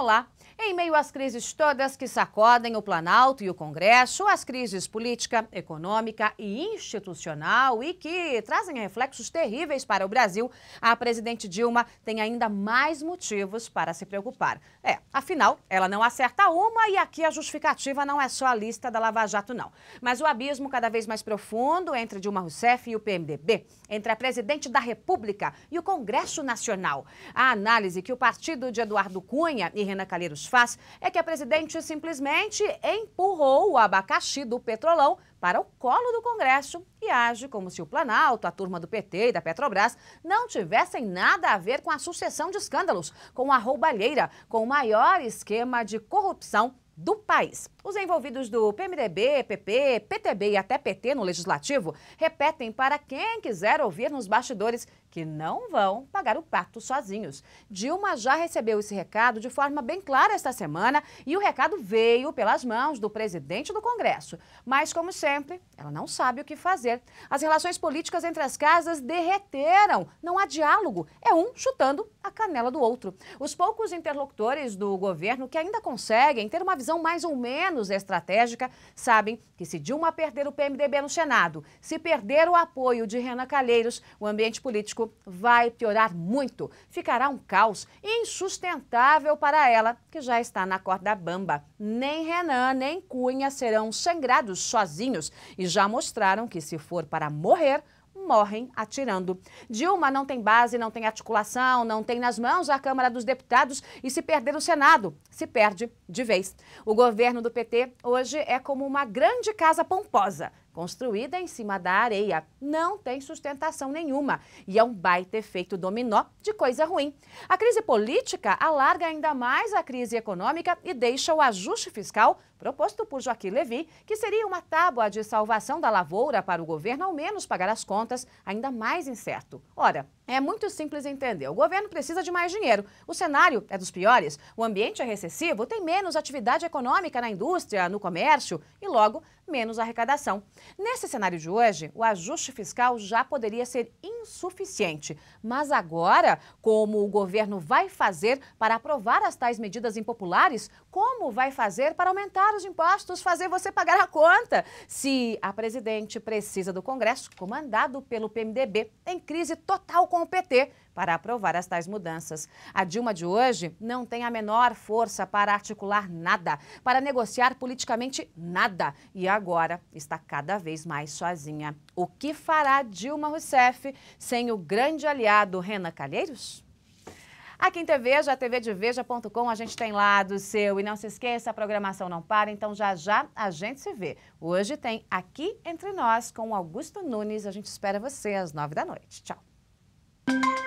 rolar em meio às crises todas que sacodem o Planalto e o Congresso, as crises política, econômica e institucional e que trazem reflexos terríveis para o Brasil, a presidente Dilma tem ainda mais motivos para se preocupar. É, afinal, ela não acerta uma e aqui a justificativa não é só a lista da Lava Jato, não. Mas o abismo cada vez mais profundo entre Dilma Rousseff e o PMDB, entre a presidente da República e o Congresso Nacional. A análise que o partido de Eduardo Cunha e Renan Calheiros faz é que a presidente simplesmente empurrou o abacaxi do Petrolão para o colo do Congresso e age como se o Planalto, a turma do PT e da Petrobras não tivessem nada a ver com a sucessão de escândalos, com a roubalheira, com o maior esquema de corrupção do país. Os envolvidos do PMDB, PP, PTB e até PT no Legislativo repetem para quem quiser ouvir nos bastidores que não vão pagar o pacto sozinhos. Dilma já recebeu esse recado de forma bem clara esta semana e o recado veio pelas mãos do presidente do Congresso. Mas, como sempre, ela não sabe o que fazer. As relações políticas entre as casas derreteram. Não há diálogo. É um chutando a canela do outro. Os poucos interlocutores do governo que ainda conseguem ter uma visão mais ou menos menos estratégica, sabem que se Dilma perder o PMDB no Senado, se perder o apoio de Renan Calheiros, o ambiente político vai piorar muito. Ficará um caos insustentável para ela, que já está na corda bamba. Nem Renan, nem Cunha serão sangrados sozinhos e já mostraram que, se for para morrer, morrem atirando. Dilma não tem base, não tem articulação, não tem nas mãos a Câmara dos Deputados e se perder o Senado, se perde de vez. O governo do PT hoje é como uma grande casa pomposa, construída em cima da areia. Não tem sustentação nenhuma e é um baita efeito dominó de coisa ruim. A crise política alarga ainda mais a crise econômica e deixa o ajuste fiscal proposto por Joaquim Levy, que seria uma tábua de salvação da lavoura para o governo, ao menos pagar as contas, ainda mais incerto. Ora, é muito simples entender. O governo precisa de mais dinheiro. O cenário é dos piores. O ambiente é recessivo, tem menos atividade econômica na indústria, no comércio logo, menos arrecadação. Nesse cenário de hoje, o ajuste fiscal já poderia ser insuficiente. Mas agora, como o governo vai fazer para aprovar as tais medidas impopulares? Como vai fazer para aumentar os impostos, fazer você pagar a conta? Se a presidente precisa do Congresso, comandado pelo PMDB, em crise total com o PT, para aprovar as tais mudanças. A Dilma de hoje não tem a menor força para articular nada, para negociar politicamente nada. E agora está cada vez mais sozinha. O que fará Dilma Rousseff sem o grande aliado Renan Calheiros? Aqui em TV, já TV de Veja.com, a gente tem lá do seu. E não se esqueça, a programação não para, então já já a gente se vê. Hoje tem Aqui Entre Nós com Augusto Nunes. A gente espera você às nove da noite. Tchau.